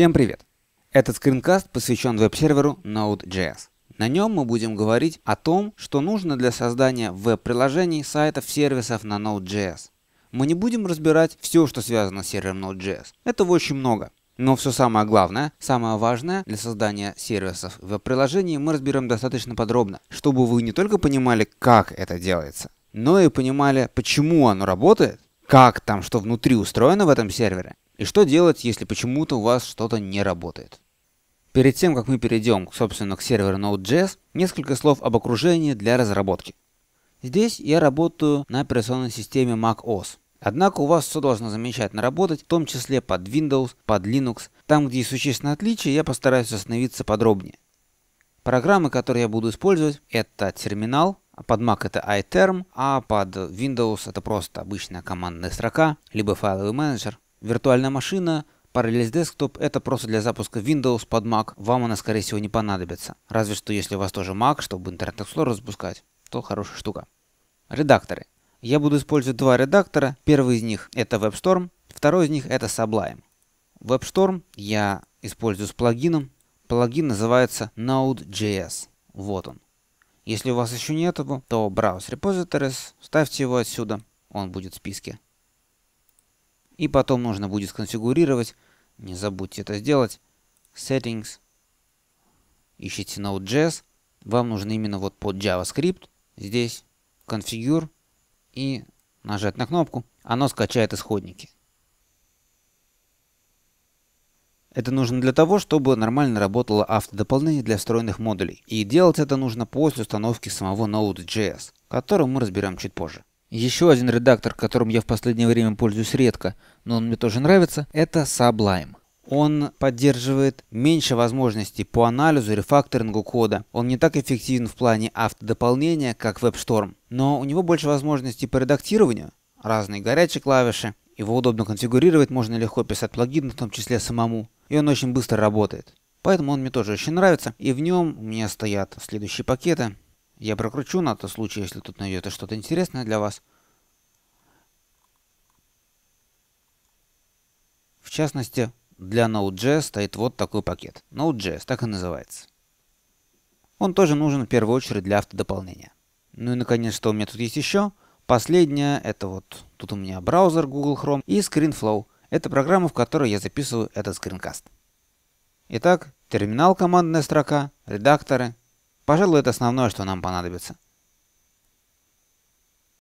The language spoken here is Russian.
Всем привет! Этот скринкаст посвящен веб-серверу Node.js. На нем мы будем говорить о том, что нужно для создания веб-приложений, сайтов, сервисов на Node.js. Мы не будем разбирать все, что связано с сервером Node.js. Это очень много. Но все самое главное, самое важное для создания сервисов веб-приложений мы разберем достаточно подробно, чтобы вы не только понимали, как это делается, но и понимали, почему оно работает, как там, что внутри устроено в этом сервере, и что делать, если почему-то у вас что-то не работает? Перед тем, как мы перейдем, собственно, к серверу Node.js, несколько слов об окружении для разработки. Здесь я работаю на операционной системе macOS. Однако у вас все должно замечательно работать, в том числе под Windows, под Linux. Там, где есть существенные отличия, я постараюсь остановиться подробнее. Программы, которые я буду использовать, это терминал, а под Mac это iTerm, а под Windows это просто обычная командная строка, либо файловый менеджер виртуальная машина, Parallels Desktop — это просто для запуска Windows под Mac. Вам она, скорее всего, не понадобится. Разве что, если у вас тоже Mac, чтобы Internet Explorer запускать, то хорошая штука. Редакторы. Я буду использовать два редактора. Первый из них — это WebStorm, второй из них — это Sublime. WebStorm я использую с плагином. Плагин называется Node.js. Вот он. Если у вас еще нет его, то Browse Repositories, ставьте его отсюда, он будет в списке. И потом нужно будет сконфигурировать, не забудьте это сделать, Settings, ищите Node.js, вам нужно именно вот под JavaScript, здесь Configure и нажать на кнопку, оно скачает исходники. Это нужно для того, чтобы нормально работало автодополнение для встроенных модулей. И делать это нужно после установки самого Node.js, который мы разберем чуть позже. Еще один редактор, которым я в последнее время пользуюсь редко, но он мне тоже нравится, это Sublime. Он поддерживает меньше возможностей по анализу и рефакторингу кода. Он не так эффективен в плане автодополнения, как WebStorm, но у него больше возможностей по редактированию, разные горячие клавиши, его удобно конфигурировать, можно легко писать плагины, в том числе самому, и он очень быстро работает. Поэтому он мне тоже очень нравится, и в нем у меня стоят следующие пакеты. Я прокручу на тот случай, если тут найдется что-то интересное для вас. В частности, для Node.js стоит вот такой пакет. Node.js, так и называется. Он тоже нужен в первую очередь для автодополнения. Ну и наконец, что у меня тут есть еще? Последнее, это вот тут у меня браузер Google Chrome и ScreenFlow. Это программа, в которой я записываю этот скринкаст. Итак, терминал командная строка, редакторы, Пожалуй, это основное, что нам понадобится.